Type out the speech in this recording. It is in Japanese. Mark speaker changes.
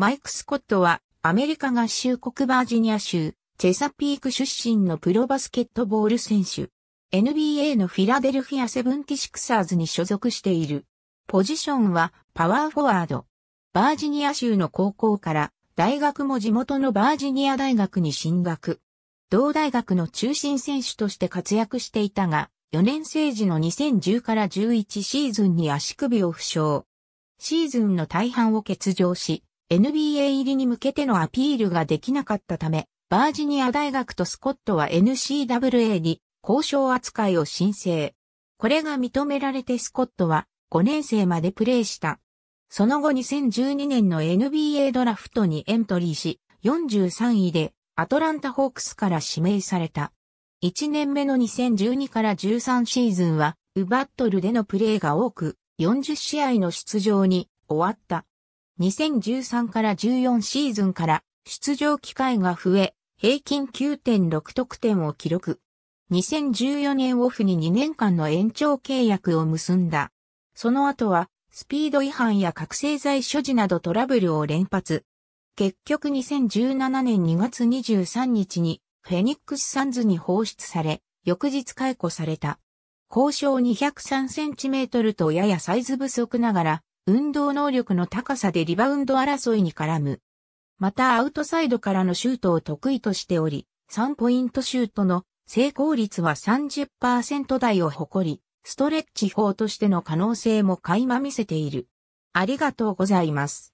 Speaker 1: マイク・スコットは、アメリカ合
Speaker 2: 衆国バージニア州、チェサピーク出身のプロバスケットボール選手。NBA のフィラデルフィアセブンティシクサーズに所属している。ポジションはパワーフォワード。バージニア州の高校から大学も地元のバージニア大学に進学。同大学の中心選手として活躍していたが、4年生時の2010から11シーズンに足首を負傷。シーズンの大半を欠場し、NBA 入りに向けてのアピールができなかったため、バージニア大学とスコットは n c w a に交渉扱いを申請。これが認められてスコットは5年生までプレーした。その後2012年の NBA ドラフトにエントリーし、43位でアトランタホークスから指名された。1年目の2012から13シーズンは、ウバットルでのプレーが多く、40試合の出場に終わった。2013から14シーズンから出場機会が増え、平均9.6得点を記録。2014年オフに2年間の延長契約を結んだ。その後は、スピード違反や覚醒剤所持などトラブルを連発。結局2017年2月23日に、フェニックスサンズに放出され、翌日解雇された。交渉2 0 3トルとややサイズ不足ながら、運動能力の高さでリバウンド争いに絡む。またアウトサイドからのシュートを得意としており、3ポイントシュートの成功率は30%台を誇り、ストレッチ法としての可能性も垣間見せている。
Speaker 1: ありがとうございます。